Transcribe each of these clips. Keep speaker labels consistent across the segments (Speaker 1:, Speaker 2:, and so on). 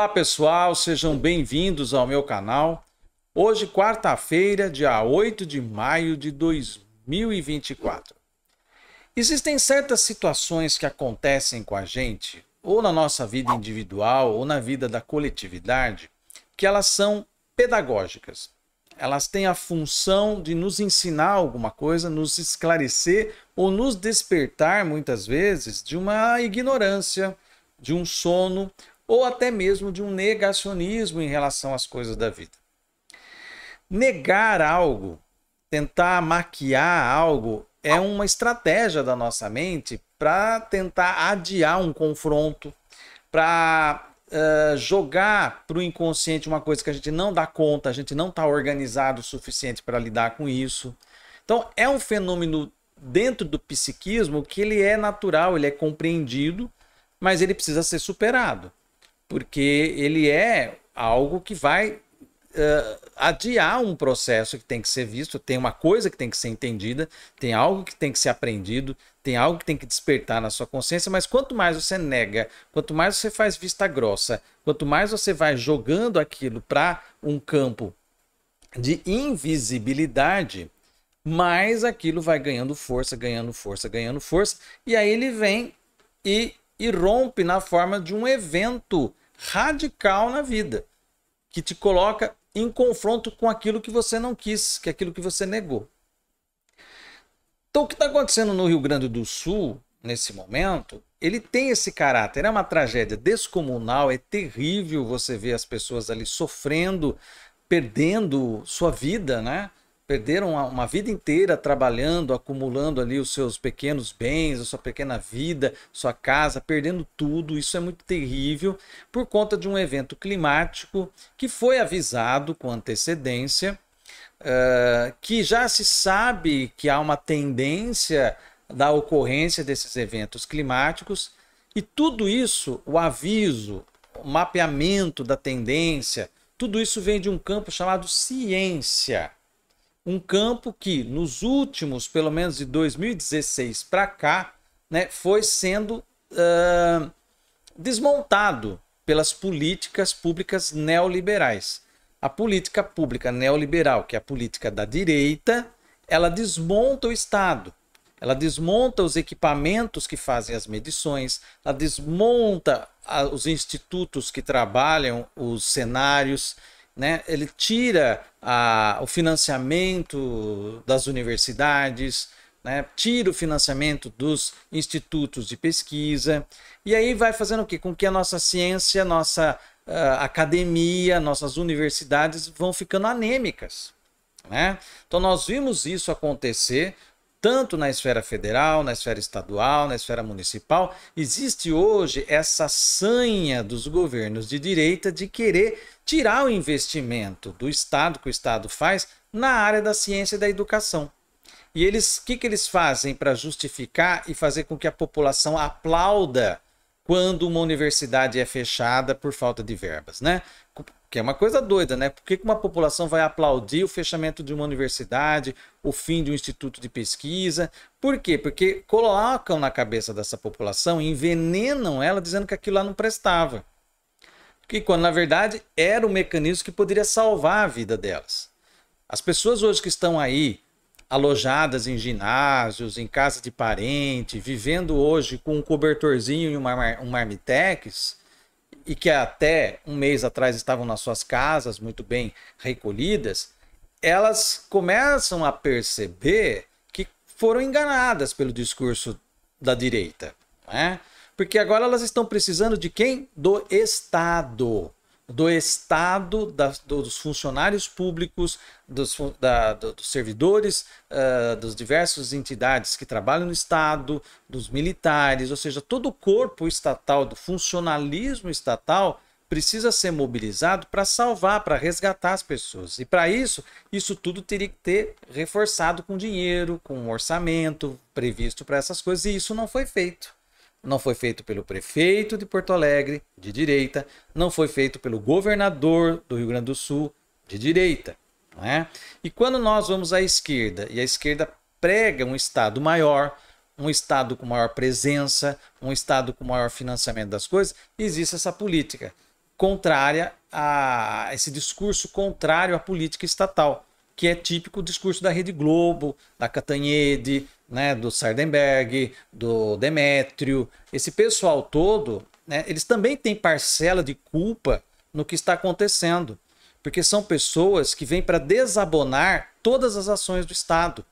Speaker 1: Olá pessoal, sejam bem-vindos ao meu canal. Hoje, quarta-feira, dia 8 de maio de 2024. Existem certas situações que acontecem com a gente, ou na nossa vida individual, ou na vida da coletividade, que elas são pedagógicas. Elas têm a função de nos ensinar alguma coisa, nos esclarecer ou nos despertar, muitas vezes, de uma ignorância, de um sono ou até mesmo de um negacionismo em relação às coisas da vida. Negar algo, tentar maquiar algo, é uma estratégia da nossa mente para tentar adiar um confronto, para uh, eh, jogar para o inconsciente uma coisa que a gente não dá conta, a gente não está organizado o suficiente para lidar com isso. Então, é um fenômeno dentro do psiquismo que ele é natural, ele é compreendido, mas ele precisa ser superado porque ele é algo que vai uh, adiar um processo que tem que ser visto, tem uma coisa que tem que ser entendida, tem algo que tem que ser aprendido, tem algo que tem que despertar na sua consciência, mas quanto mais você nega, quanto mais você faz vista grossa, quanto mais você vai jogando aquilo para um campo de invisibilidade, mais aquilo vai ganhando força, ganhando força, ganhando força, e aí ele vem e, e rompe na forma de um evento radical na vida, que te coloca em confronto com aquilo que você não quis, que é aquilo que você negou. Então, o que está acontecendo no Rio Grande do Sul, nesse momento, ele tem esse caráter. É uma tragédia descomunal, é terrível você ver as pessoas ali sofrendo, perdendo sua vida, né? perderam uma vida inteira trabalhando, acumulando ali os seus pequenos bens, a sua pequena vida, sua casa, perdendo tudo. Isso é muito terrível por conta de um evento climático que foi avisado com antecedência, uh, que já se sabe que há uma tendência da ocorrência desses eventos climáticos e tudo isso, o aviso, o mapeamento da tendência, tudo isso vem de um campo chamado ciência um campo que nos últimos, pelo menos de 2016 para cá, né, foi sendo uh, desmontado pelas políticas públicas neoliberais. A política pública neoliberal, que é a política da direita, ela desmonta o Estado, ela desmonta os equipamentos que fazem as medições, ela desmonta os institutos que trabalham os cenários, né? Ele tira a, o financiamento das universidades, né? tira o financiamento dos institutos de pesquisa, e aí vai fazendo o quê? Com que a nossa ciência, nossa uh, academia, nossas universidades vão ficando anêmicas. Né? Então nós vimos isso acontecer tanto na esfera federal, na esfera estadual, na esfera municipal, existe hoje essa sanha dos governos de direita de querer tirar o investimento do Estado, que o Estado faz, na área da ciência e da educação. E eles, o que, que eles fazem para justificar e fazer com que a população aplauda quando uma universidade é fechada por falta de verbas, né? Que é uma coisa doida, né? Por que uma população vai aplaudir o fechamento de uma universidade, o fim de um instituto de pesquisa? Por quê? Porque colocam na cabeça dessa população, envenenam ela dizendo que aquilo lá não prestava. Que quando, na verdade, era o um mecanismo que poderia salvar a vida delas. As pessoas hoje que estão aí alojadas em ginásios, em casa de parente, vivendo hoje com um cobertorzinho e uma, um marmitex, e que até um mês atrás estavam nas suas casas muito bem recolhidas, elas começam a perceber que foram enganadas pelo discurso da direita. Né? Porque agora elas estão precisando de quem? Do Estado do Estado, da, dos funcionários públicos, dos, da, dos servidores, uh, ah, das diversas entidades que trabalham no Estado, dos militares, ou seja, todo o corpo estatal, do funcionalismo estatal, precisa ser mobilizado para salvar, para resgatar as pessoas. E para isso, isso tudo teria que ter reforçado com dinheiro, com um orçamento previsto para essas coisas, e isso não foi feito não foi feito pelo prefeito de Porto Alegre, de direita, não foi feito pelo governador do Rio Grande do Sul, de direita. Não é? E quando nós vamos à esquerda, e a esquerda prega um Estado maior, um Estado com maior presença, um Estado com maior financiamento das coisas, existe essa política contrária a esse discurso contrário à política estatal que é típico o discurso da Rede Globo, da Catanhede, né, do Sardenberg, do Demétrio. Esse pessoal todo, né, eles também têm parcela de culpa no que está acontecendo, porque são pessoas que vêm para desabonar todas as ações do Estado.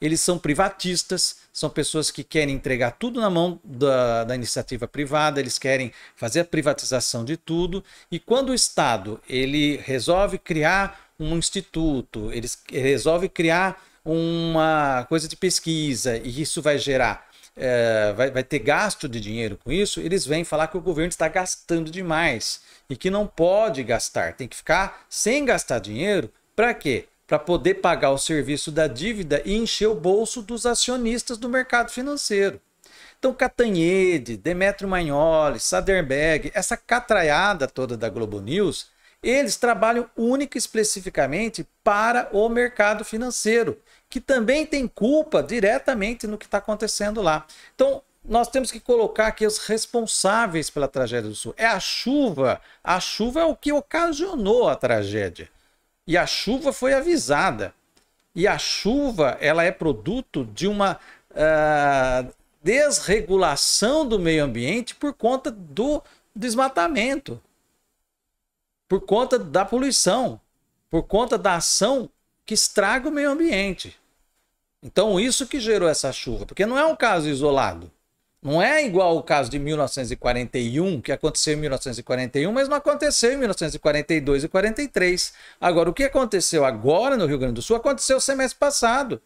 Speaker 1: Eles são privatistas, são pessoas que querem entregar tudo na mão da, da, iniciativa privada, eles querem fazer a privatização de tudo. E quando o Estado ele resolve criar um instituto, eles resolve criar uma coisa de pesquisa e isso vai gerar, é, vai, vai ter gasto de dinheiro com isso, eles vêm falar que o governo está gastando demais e que não pode gastar, tem que ficar sem gastar dinheiro. Para quê? Para poder pagar o serviço da dívida e encher o bolso dos acionistas do mercado financeiro. Então, Catanhede, Demetrio Magnoli, Saderberg, essa catraiada toda da Globo News eles trabalham única e especificamente para o mercado financeiro, que também tem culpa diretamente no que está acontecendo lá. Então, nós temos que colocar aqui os responsáveis pela tragédia do Sul. É a chuva. A chuva é o que ocasionou a tragédia. E a chuva foi avisada. E a chuva ela é produto de uma uh, desregulação do meio ambiente por conta do desmatamento por conta da poluição, por conta da ação que estraga o meio ambiente. Então, isso que gerou essa chuva, porque não é um caso isolado. Não é igual o caso de 1941, que aconteceu em 1941, mas não aconteceu em 1942 e 43. Agora, o que aconteceu agora no Rio Grande do Sul aconteceu o semestre passado.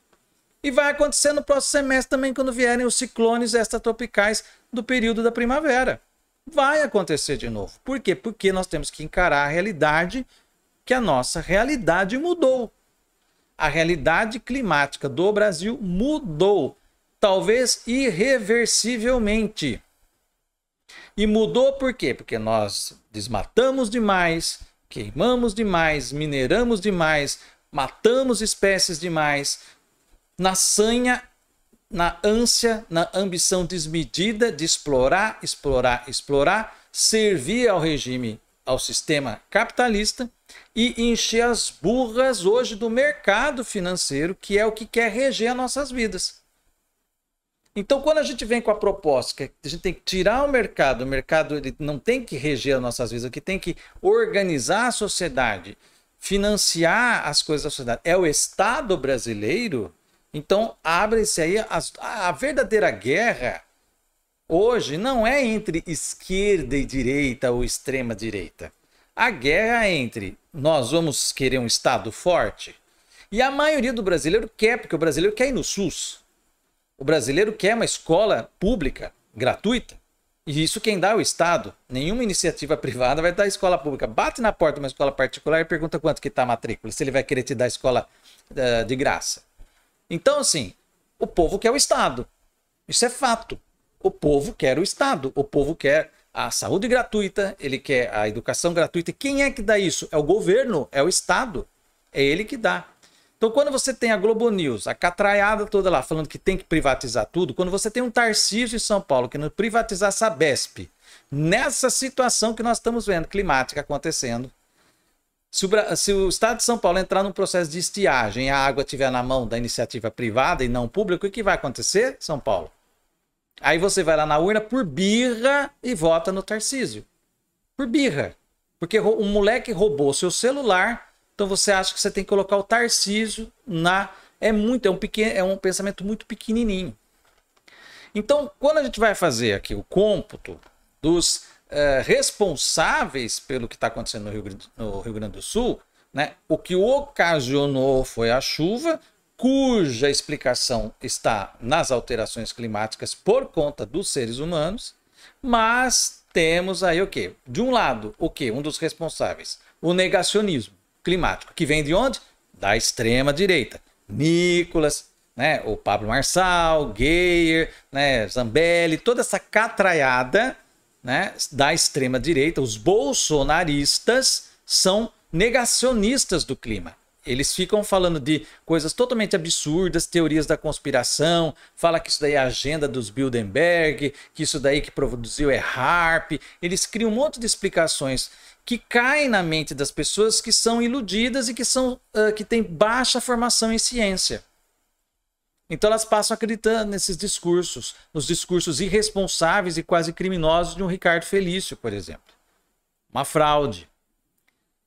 Speaker 1: E vai acontecer no próximo semestre também, quando vierem os ciclones extratropicais do período da primavera vai acontecer de novo. Por quê? Porque nós temos que encarar a realidade que a nossa realidade mudou. A realidade climática do Brasil mudou, talvez irreversivelmente. E mudou por quê? Porque nós desmatamos demais, queimamos demais, mineramos demais, matamos espécies demais. Na sanha na ânsia, na ambição desmedida de explorar, explorar, explorar, servir ao regime, ao sistema capitalista e encher as burras hoje do mercado financeiro, que é o que quer reger as nossas vidas. Então, quando a gente vem com a proposta que a gente tem que tirar o mercado, o mercado ele não tem que reger as nossas vidas, que tem que organizar a sociedade, financiar as coisas da sociedade, é o Estado brasileiro então, abre-se aí as, a verdadeira guerra hoje não é entre esquerda e direita ou extrema direita. A guerra é entre nós vamos querer um Estado forte e a maioria do brasileiro quer, porque o brasileiro quer ir no SUS. O brasileiro quer uma escola pública, gratuita. E isso quem dá é o Estado. Nenhuma iniciativa privada vai dar escola pública. Bate na porta de uma escola particular e pergunta quanto que está a matrícula, se ele vai querer te dar escola uh, de graça. Então, assim, o povo quer o Estado. Isso é fato. O povo quer o Estado. O povo quer a saúde gratuita, ele quer a educação gratuita. E quem é que dá isso? É o governo, é o Estado. É ele que dá. Então, quando você tem a Globo News, a catraiada toda lá, falando que tem que privatizar tudo, quando você tem um Tarcísio em São Paulo querendo privatizar a Sabesp, nessa situação que nós estamos vendo, climática acontecendo, se o, se o, Estado de São Paulo entrar num processo de estiagem e a água estiver na mão da iniciativa privada e não pública, o que vai acontecer, São Paulo? Aí você vai lá na urna por birra e vota no Tarcísio. Por birra. Porque um moleque roubou seu celular, então você acha que você tem que colocar o Tarcísio na. É muito, é um, pequeno, é um pensamento muito pequenininho. Então, quando a gente vai fazer aqui o cômputo dos é, responsáveis pelo que está acontecendo no Rio, Grande, no Rio Grande do Sul, né? o que ocasionou foi a chuva, cuja explicação está nas alterações climáticas por conta dos seres humanos, mas temos aí o quê? De um lado, o quê? Um dos responsáveis, o negacionismo climático, que vem de onde? Da extrema direita. Nicolas, né, o Pablo Marçal, Geyer, né, Zambelli, toda essa catraiada né, da extrema direita, os bolsonaristas, são negacionistas do clima. Eles ficam falando de coisas totalmente absurdas, teorias da conspiração, fala que isso daí é a agenda dos Bilderberg, que isso daí que produziu é Harp. Eles criam um monte de explicações que caem na mente das pessoas que são iludidas e que são uh, que têm baixa formação em ciência. Então elas passam acreditando nesses discursos, nos discursos irresponsáveis e quase criminosos de um Ricardo Felício, por exemplo. Uma fraude.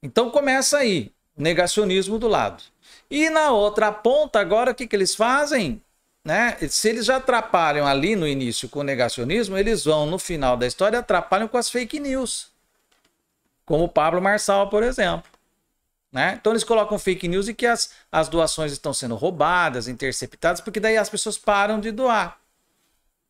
Speaker 1: Então começa aí, negacionismo do lado. E na outra ponta, agora o que, que eles fazem? Né? Se eles já atrapalham ali no início com o negacionismo, eles vão no final da história atrapalham com as fake news. Como o Pablo Marçal, por exemplo. Né? Então eles colocam fake news e que as, as doações estão sendo roubadas, interceptadas, porque daí as pessoas param de doar.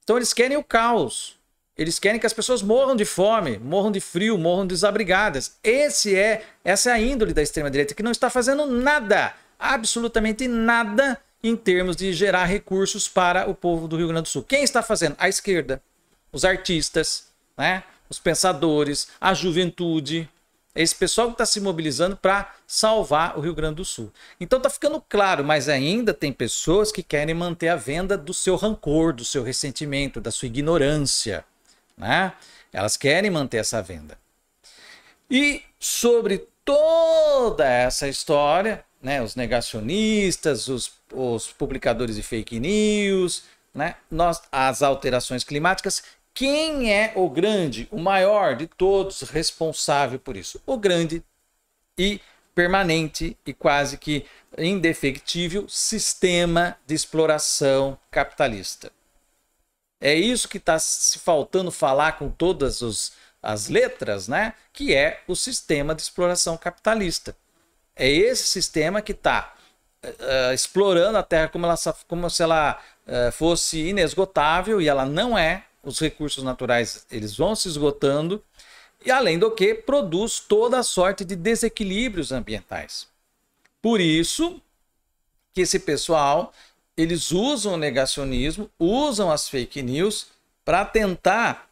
Speaker 1: Então eles querem o caos. Eles querem que as pessoas morram de fome, morram de frio, morram desabrigadas. Esse é, essa é a índole da extrema direita que não está fazendo nada, absolutamente nada em termos de gerar recursos para o povo do Rio Grande do Sul. Quem está fazendo? A esquerda, os artistas, né? Os pensadores, a juventude, é esse pessoal que está se mobilizando para salvar o Rio Grande do Sul. Então está ficando claro, mas ainda tem pessoas que querem manter a venda do seu rancor, do seu ressentimento, da sua ignorância. Né? Elas querem manter essa venda. E sobre toda essa história, né, os negacionistas, os, os publicadores de fake news, né, nós, as alterações climáticas, quem é o grande, o maior de todos responsável por isso? O grande e permanente e quase que indefectível sistema de exploração capitalista. É isso que está se faltando falar com todas os, as letras, né? Que é o sistema de exploração capitalista. É esse sistema que está uh, eh, eh, explorando a Terra como, ela, como se ela uh, fosse inesgotável e ela não é os recursos naturais eles vão se esgotando e além do que produz toda a sorte de desequilíbrios ambientais. Por isso que esse pessoal eles usam o negacionismo, usam as fake news para tentar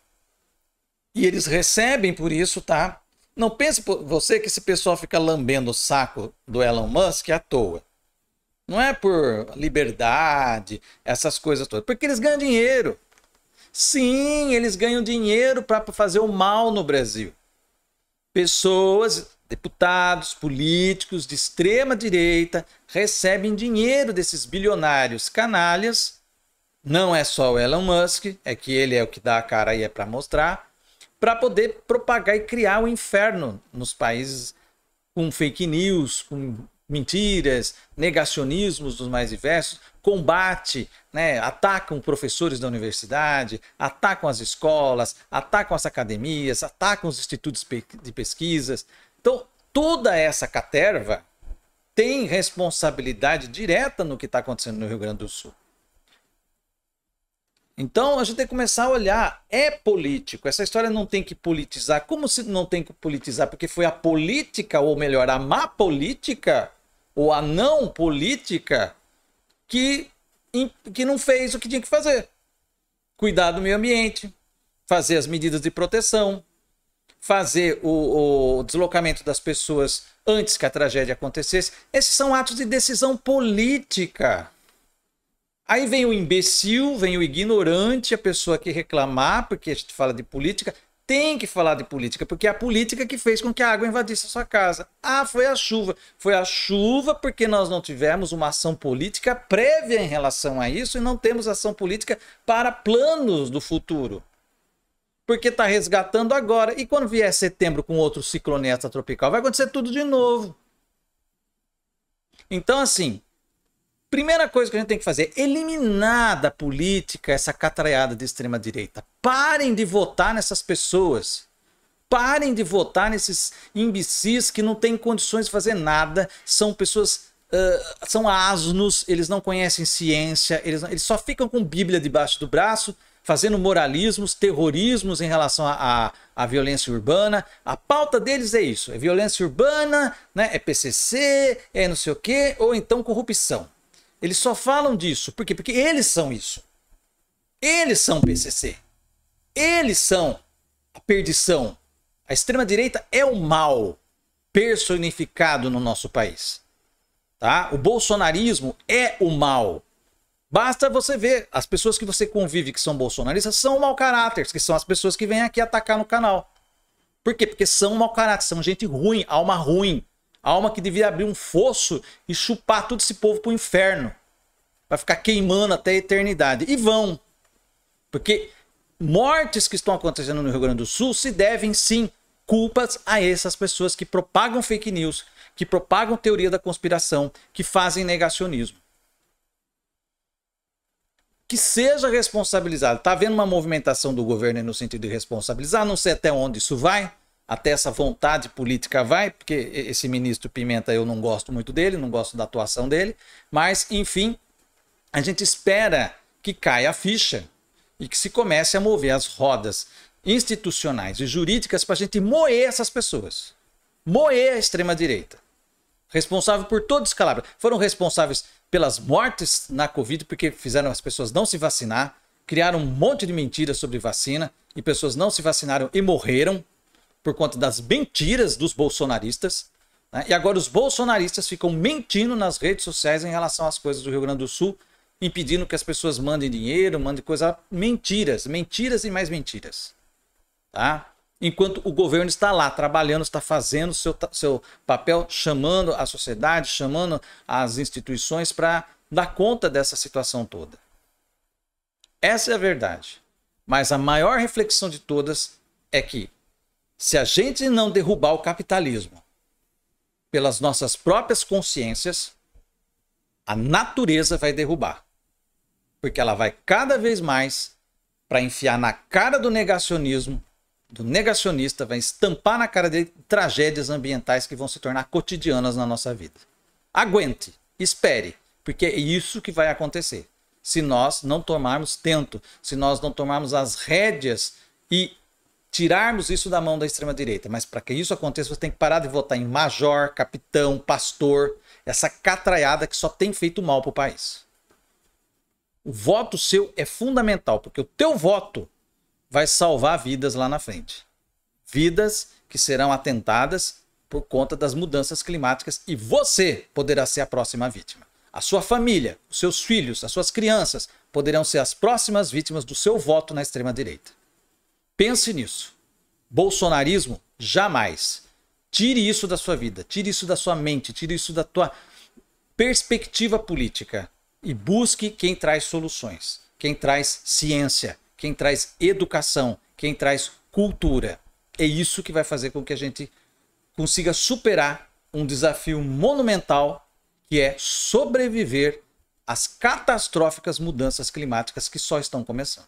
Speaker 1: e eles recebem por isso, tá? Não pense você que esse pessoal fica lambendo o saco do Elon Musk à toa. Não é por liberdade, essas coisas todas, porque eles ganham dinheiro. Sim, eles ganham dinheiro para fazer o mal no Brasil. Pessoas, deputados, políticos de extrema direita recebem dinheiro desses bilionários canalhas. Não é só o Elon Musk, é que ele é o que dá a cara e é para mostrar, para poder propagar e criar o inferno nos países com fake news, com mentiras, negacionismos dos mais diversos, combate, né, atacam professores da universidade, atacam as escolas, atacam as academias, atacam os institutos de pesquisas. Então, toda essa caterva tem responsabilidade direta no que está acontecendo no Rio Grande do Sul. Então a gente tem que começar a olhar, é político, essa história não tem que politizar. Como se não tem que politizar? Porque foi a política, ou melhor, a má política, ou a não política, que, que não fez o que tinha que fazer: cuidar do meio ambiente, fazer as medidas de proteção, fazer o, o deslocamento das pessoas antes que a tragédia acontecesse. Esses são atos de decisão política. Aí vem o imbecil, vem o ignorante, a pessoa que reclamar, porque a gente fala de política, tem que falar de política, porque é a política que fez com que a água invadisse a sua casa. Ah, foi a chuva. Foi a chuva porque nós não tivemos uma ação política prévia em relação a isso e não temos ação política para planos do futuro. Porque está resgatando agora. E quando vier setembro com outro ciclone tropical, vai acontecer tudo de novo. Então, assim, Primeira coisa que a gente tem que fazer, é eliminar da política essa catraiada de extrema direita. Parem de votar nessas pessoas. Parem de votar nesses imbecis que não têm condições de fazer nada, são pessoas uh, são asnos, eles não conhecem ciência, eles, não, eles só ficam com Bíblia debaixo do braço, fazendo moralismos, terrorismos em relação à violência urbana. A pauta deles é isso: é violência urbana, né, é PCC, é não sei o quê, ou então corrupção. Eles só falam disso. Por quê? Porque eles são isso. Eles são PCC. Eles são a perdição. A extrema-direita é o mal personificado no nosso país. Tá? O bolsonarismo é o mal. Basta você ver, as pessoas que você convive que são bolsonaristas são mau caráter, que são as pessoas que vêm aqui atacar no canal. Por quê? Porque são mau caráter, são gente ruim, alma ruim. Alma que devia abrir um fosso e chupar todo esse povo para o inferno. Vai ficar queimando até a eternidade. E vão. Porque mortes que estão acontecendo no Rio Grande do Sul se devem sim culpas a essas pessoas que propagam fake news, que propagam teoria da conspiração, que fazem negacionismo. Que seja responsabilizado. Tá vendo uma movimentação do governo no sentido de responsabilizar, não sei até onde isso vai até essa vontade política vai, porque esse ministro Pimenta eu não gosto muito dele, não gosto da atuação dele, mas enfim, a gente espera que caia a ficha e que se comece a mover as rodas institucionais e jurídicas para a gente moer essas pessoas. Moer a extrema-direita. Responsável por todo descalabro. Foram responsáveis pelas mortes na Covid, porque fizeram as pessoas não se vacinar, criaram um monte de mentiras sobre vacina e pessoas não se vacinaram e morreram por conta das mentiras dos bolsonaristas. Né? E agora os bolsonaristas ficam mentindo nas redes sociais em relação às coisas do Rio Grande do Sul, impedindo que as pessoas mandem dinheiro, mandem coisa. Mentiras, mentiras e mais mentiras. Tá? Enquanto o governo está lá trabalhando, está fazendo seu, seu papel, chamando a sociedade, chamando as instituições para dar conta dessa situação toda. Essa é a verdade. Mas a maior reflexão de todas é que se a gente não derrubar o capitalismo pelas nossas próprias consciências, a natureza vai derrubar. Porque ela vai cada vez mais para enfiar na cara do negacionismo, do negacionista, vai estampar na cara dele tragédias ambientais que vão se tornar cotidianas na nossa vida. Aguente, espere, porque é isso que vai acontecer. Se nós não tomarmos tento, se nós não tomarmos as rédeas e tirarmos isso da mão da extrema-direita. Mas para que isso aconteça, você tem que parar de votar em major, capitão, pastor, essa catraiada que só tem feito mal para o país. O voto seu é fundamental, porque o teu voto vai salvar vidas lá na frente. Vidas que serão atentadas por conta das mudanças climáticas e você poderá ser a próxima vítima. A sua família, os seus filhos, as suas crianças poderão ser as próximas vítimas do seu voto na extrema-direita. Pense nisso. Bolsonarismo, jamais. Tire isso da sua vida, tire isso da sua mente, tire isso da tua perspectiva política e busque quem traz soluções, quem traz ciência, quem traz educação, quem traz cultura. É isso que vai fazer com que a gente consiga superar um desafio monumental que é sobreviver às catastróficas mudanças climáticas que só estão começando.